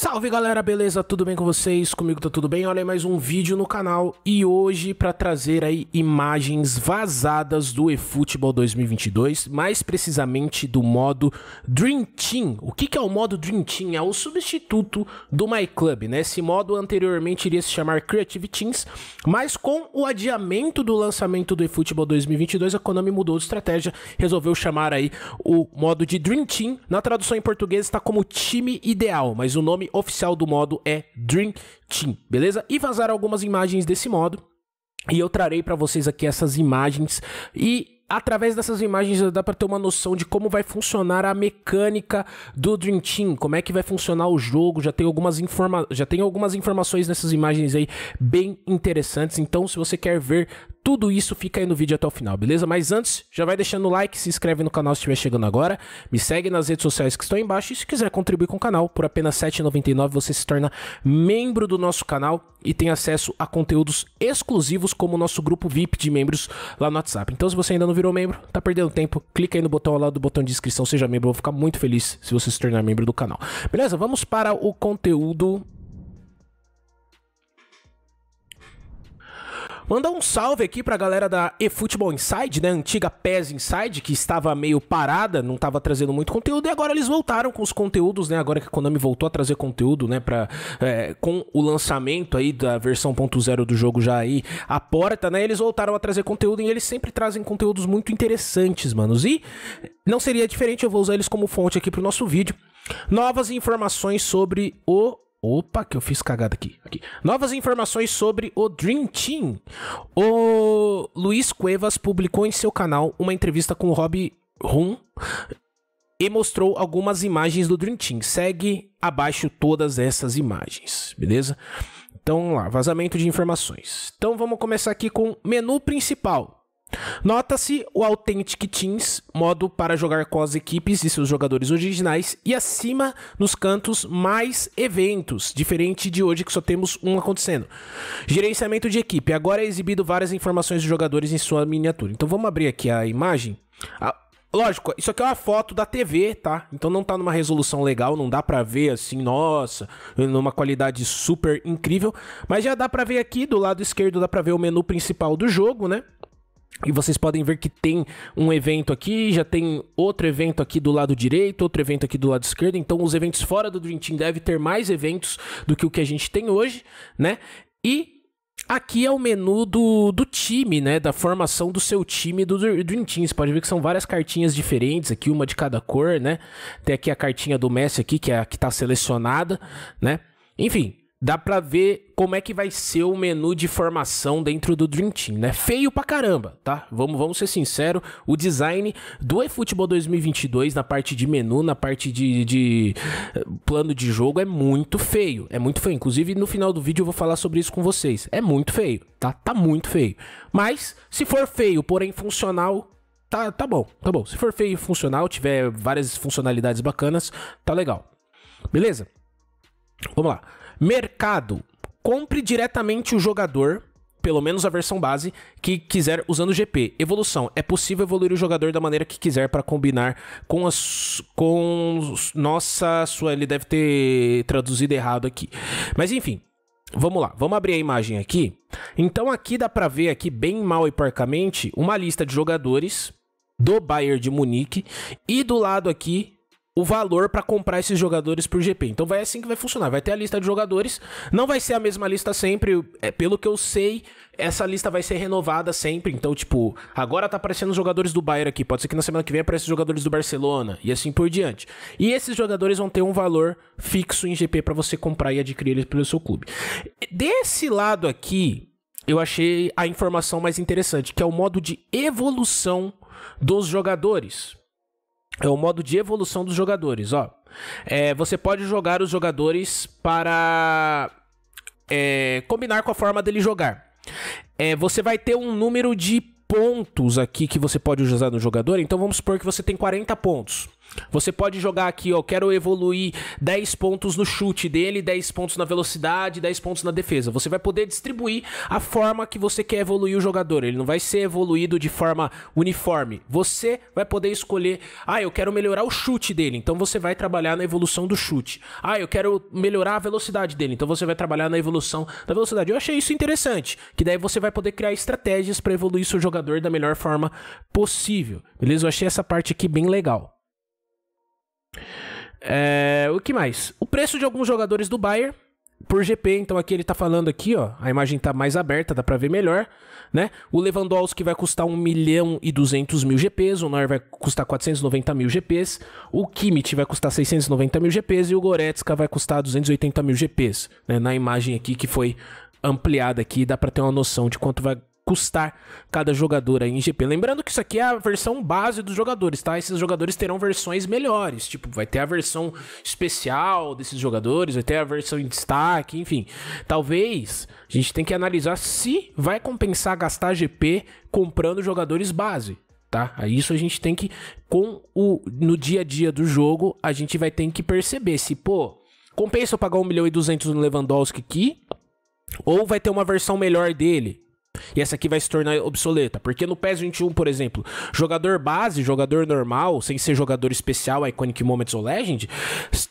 Salve galera, beleza? Tudo bem com vocês? Comigo tá tudo bem? Olha aí mais um vídeo no canal e hoje para trazer aí imagens vazadas do eFootball 2022, mais precisamente do modo Dream Team. O que que é o modo Dream Team? É o substituto do MyClub, né? Esse modo anteriormente iria se chamar Creative Teams, mas com o adiamento do lançamento do eFootball 2022, a Konami mudou de estratégia, resolveu chamar aí o modo de Dream Team. Na tradução em português está como time ideal, mas o nome oficial do modo é Dream Team, beleza? E vazaram algumas imagens desse modo. E eu trarei para vocês aqui essas imagens e através dessas imagens dá para ter uma noção de como vai funcionar a mecânica do Dream Team, como é que vai funcionar o jogo. Já tem algumas, informa já tem algumas informações nessas imagens aí bem interessantes. Então, se você quer ver tudo isso fica aí no vídeo até o final, beleza? Mas antes, já vai deixando o like, se inscreve no canal se estiver chegando agora, me segue nas redes sociais que estão aí embaixo e se quiser contribuir com o canal, por apenas R$ 7,99 você se torna membro do nosso canal e tem acesso a conteúdos exclusivos como o nosso grupo VIP de membros lá no WhatsApp. Então se você ainda não virou membro, tá perdendo tempo, clica aí no botão ao lado do botão de inscrição, seja membro, eu vou ficar muito feliz se você se tornar membro do canal. Beleza? Vamos para o conteúdo Manda um salve aqui pra galera da eFootball Inside, né? Antiga PES Inside, que estava meio parada, não estava trazendo muito conteúdo, e agora eles voltaram com os conteúdos, né? Agora que a Konami voltou a trazer conteúdo, né? Pra, é, com o lançamento aí da versão 1.0 do jogo já aí à porta, né? Eles voltaram a trazer conteúdo e eles sempre trazem conteúdos muito interessantes, manos. E não seria diferente, eu vou usar eles como fonte aqui pro nosso vídeo. Novas informações sobre o Opa, que eu fiz cagada aqui. aqui. Novas informações sobre o Dream Team. O Luiz Cuevas publicou em seu canal uma entrevista com o Rob e mostrou algumas imagens do Dream Team. Segue abaixo todas essas imagens, beleza? Então, lá, vazamento de informações. Então, vamos começar aqui com menu principal. Nota-se o Authentic Teams, modo para jogar com as equipes e seus jogadores originais, e acima, nos cantos, mais eventos, diferente de hoje que só temos um acontecendo. Gerenciamento de equipe, agora é exibido várias informações dos jogadores em sua miniatura. Então vamos abrir aqui a imagem. Ah, lógico, isso aqui é uma foto da TV, tá? Então não tá numa resolução legal, não dá pra ver assim, nossa, numa qualidade super incrível. Mas já dá pra ver aqui, do lado esquerdo dá pra ver o menu principal do jogo, né? E vocês podem ver que tem um evento aqui, já tem outro evento aqui do lado direito, outro evento aqui do lado esquerdo. Então, os eventos fora do Dream Team devem ter mais eventos do que o que a gente tem hoje, né? E Aqui é o menu do, do time, né? Da formação do seu time do Dream Team. Você pode ver que são várias cartinhas diferentes aqui, uma de cada cor, né? Tem aqui a cartinha do Messi aqui, que é a que está selecionada, né? Enfim, dá pra ver como é que vai ser o menu de formação dentro do Dream Team, né? Feio pra caramba, tá? Vamos, vamos ser sinceros, o design do eFootball 2022 na parte de menu, na parte de, de plano de jogo é muito feio, é muito feio. Inclusive no final do vídeo eu vou falar sobre isso com vocês, é muito feio, tá? Tá muito feio. Mas se for feio, porém funcional, tá, tá bom, tá bom. Se for feio e funcional, tiver várias funcionalidades bacanas, tá legal. Beleza? Vamos lá. Mercado. Compre diretamente o jogador, pelo menos a versão base, que quiser usando o GP. Evolução. É possível evoluir o jogador da maneira que quiser para combinar com as. com. Nossa, sua. Ele deve ter traduzido errado aqui. Mas enfim. Vamos lá, vamos abrir a imagem aqui. Então aqui dá para ver aqui bem mal e porcamente uma lista de jogadores do Bayern de Munique e do lado aqui o valor para comprar esses jogadores por GP. Então vai assim que vai funcionar. Vai ter a lista de jogadores, não vai ser a mesma lista sempre. É, pelo que eu sei, essa lista vai ser renovada sempre. Então, tipo, agora tá aparecendo os jogadores do Bayern aqui. Pode ser que na semana que vem apareçam os jogadores do Barcelona e assim por diante. E esses jogadores vão ter um valor fixo em GP para você comprar e adquirir eles pelo seu clube. Desse lado aqui, eu achei a informação mais interessante, que é o modo de evolução dos jogadores é o modo de evolução dos jogadores, ó. É, você pode jogar os jogadores para é, combinar com a forma dele jogar. É, você vai ter um número de pontos aqui que você pode usar no jogador. Então vamos supor que você tem 40 pontos. Você pode jogar aqui, ó, quero evoluir 10 pontos no chute dele, 10 pontos na velocidade, 10 pontos na defesa. Você vai poder distribuir a forma que você quer evoluir o jogador. Ele não vai ser evoluído de forma uniforme. Você vai poder escolher, ah, eu quero melhorar o chute dele, então você vai trabalhar na evolução do chute. Ah, eu quero melhorar a velocidade dele, então você vai trabalhar na evolução da velocidade. Eu achei isso interessante, que daí você vai poder criar estratégias para evoluir seu jogador da melhor forma possível. Beleza? Eu achei essa parte aqui bem legal. É, o que mais? O preço de alguns jogadores do Bayern por GP, então aqui ele tá falando aqui, ó, a imagem tá mais aberta, dá para ver melhor, né? O Lewandowski vai custar 1 milhão e 200 mil GPs, o Neuer vai custar 490 mil GPs, o Kimmich vai custar 690 mil GPs e o Goretzka vai custar 280 mil GPs, né? Na imagem aqui que foi ampliada aqui, dá para ter uma noção de quanto vai custar cada jogador aí em GP. Lembrando que isso aqui é a versão base dos jogadores, tá? Esses jogadores terão versões melhores, tipo, vai ter a versão especial desses jogadores, vai ter a versão em destaque, enfim. Talvez a gente tenha que analisar se vai compensar gastar GP comprando jogadores base, tá? Isso a gente tem que com o no dia a dia do jogo, a gente vai ter que perceber se, pô, compensa eu pagar 1 milhão e 200 no Lewandowski aqui ou vai ter uma versão melhor dele, e essa aqui vai se tornar obsoleta. Porque no PES 21, por exemplo, jogador base, jogador normal, sem ser jogador especial, Iconic Moments ou Legend,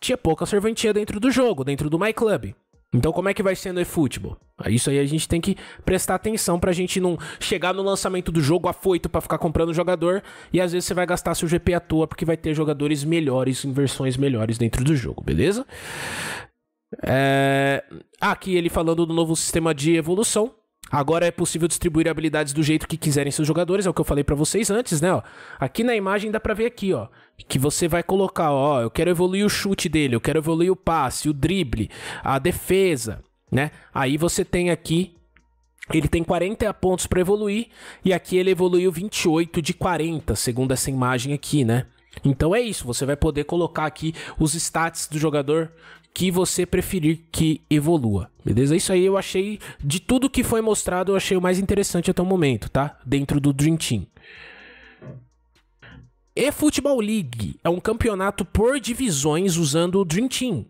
tinha pouca serventia dentro do jogo, dentro do My Club. Então, como é que vai ser no eFootball? Isso aí a gente tem que prestar atenção pra gente não chegar no lançamento do jogo afoito para ficar comprando jogador e às vezes você vai gastar seu GP à toa porque vai ter jogadores melhores, em versões melhores dentro do jogo, beleza? É... Aqui ele falando do novo sistema de evolução, Agora é possível distribuir habilidades do jeito que quiserem seus jogadores, é o que eu falei para vocês antes, né? Ó, aqui na imagem dá pra ver aqui, ó, que você vai colocar, ó, eu quero evoluir o chute dele, eu quero evoluir o passe, o drible, a defesa, né? Aí você tem aqui ele tem 40 pontos para evoluir e aqui ele evoluiu 28 de 40, segundo essa imagem aqui, né? Então é isso, você vai poder colocar aqui os stats do jogador que você preferir que evolua. Beleza? Isso aí eu achei, de tudo que foi mostrado, eu achei o mais interessante até o momento, tá? Dentro do Dream Team. E Football League é um campeonato por divisões usando o Dream Team.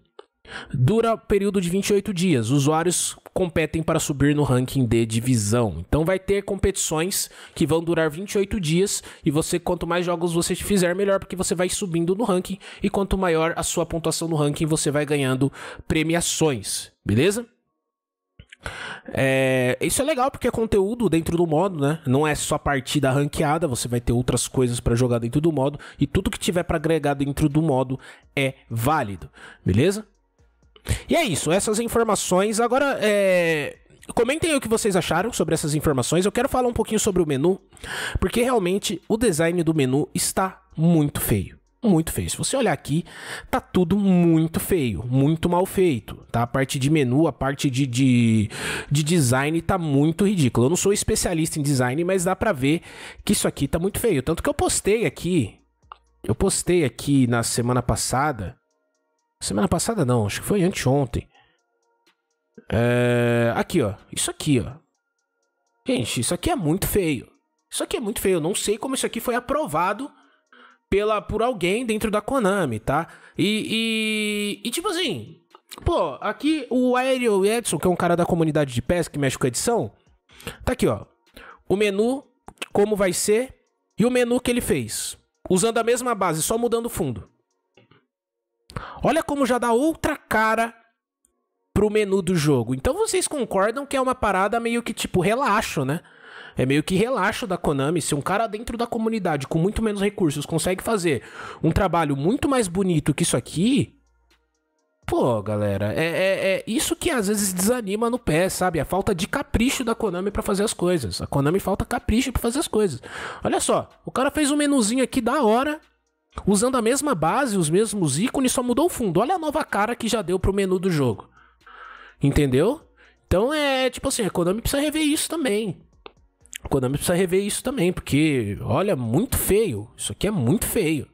Dura período de 28 dias. Usuários competem para subir no ranking de divisão. Então vai ter competições que vão durar 28 dias e você quanto mais jogos você fizer, melhor, porque você vai subindo no ranking e quanto maior a sua pontuação no ranking, você vai ganhando premiações, beleza? É, isso é legal porque é conteúdo dentro do modo, né? Não é só partida ranqueada, você vai ter outras coisas para jogar dentro do modo e tudo que tiver para agregar dentro do modo é válido, beleza? E é isso, essas informações. Agora, é... comentem o que vocês acharam sobre essas informações. Eu quero falar um pouquinho sobre o menu, porque realmente o design do menu está muito feio. Muito feio. Se você olhar aqui, tá tudo muito feio, muito mal feito, tá? A parte de menu, a parte de, de, de design tá muito ridículo. Eu não sou especialista em design, mas dá pra ver que isso aqui tá muito feio. Tanto que eu postei aqui, eu postei aqui na semana passada, Semana passada não, acho que foi anteontem. É... Aqui, ó. Isso aqui, ó. Gente, isso aqui é muito feio. Isso aqui é muito feio. Eu não sei como isso aqui foi aprovado pela por alguém dentro da Konami, tá? E, e, e tipo assim, pô, aqui o Aerial Edson, que é um cara da comunidade de pesca que mexe com edição, tá aqui, ó. O menu, como vai ser, e o menu que ele fez. Usando a mesma base, só mudando o fundo. Olha como já dá outra cara pro menu do jogo. Então vocês concordam que é uma parada meio que tipo relaxo, né? É meio que relaxo da Konami. Se um cara dentro da comunidade com muito menos recursos consegue fazer um trabalho muito mais bonito que isso aqui. Pô, galera, é, é, é isso que às vezes desanima no pé, sabe? A falta de capricho da Konami para fazer as coisas. A Konami falta capricho para fazer as coisas. Olha só, o cara fez um menuzinho aqui da hora, Usando a mesma base, os mesmos ícones, só mudou o fundo. Olha a nova cara que já deu pro menu do jogo. Entendeu? Então é tipo assim, a Konami precisa rever isso também. A Konami precisa rever isso também, porque olha, muito feio. Isso aqui é muito feio.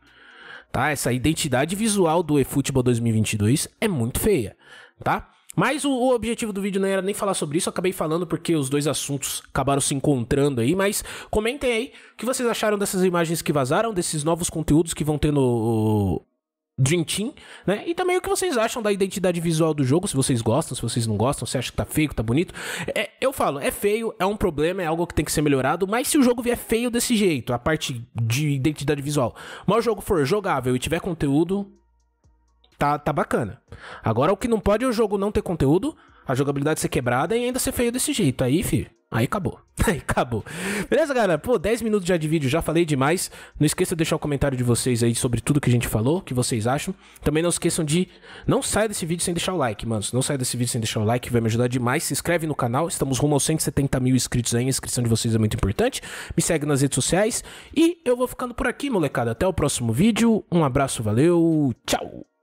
Tá? Essa identidade visual do eFootball 2022 é muito feia, tá? Mas o, o, objetivo do vídeo não era nem falar sobre isso, acabei falando porque os dois assuntos acabaram se encontrando aí, mas comentem aí o que vocês acharam dessas imagens que vazaram, desses novos conteúdos que vão ter no Dream Team, né? E também o que vocês acham da identidade visual do jogo, se vocês gostam, se vocês não gostam, se acham que tá feio, que tá bonito. É, eu falo, é feio, é um problema, é algo que tem que ser melhorado, mas se o jogo vier feio desse jeito, a parte de identidade visual, mas o jogo for jogável e tiver conteúdo, Tá, tá bacana. Agora o que não pode é o jogo não ter conteúdo, a jogabilidade ser quebrada e ainda ser feio desse jeito. Aí, fi Aí acabou. Aí acabou. Beleza, galera? Pô, 10 minutos já de vídeo, já falei demais. Não esqueça de deixar o comentário de vocês aí sobre tudo que a gente falou, o que vocês acham. Também não esqueçam de. Não saia desse vídeo sem deixar o like, mano. Não saia desse vídeo sem deixar o like, vai me ajudar demais. Se inscreve no canal, estamos rumo aos 170 mil inscritos aí. A inscrição de vocês é muito importante. Me segue nas redes sociais. E eu vou ficando por aqui, molecada. Até o próximo vídeo. Um abraço, valeu, tchau!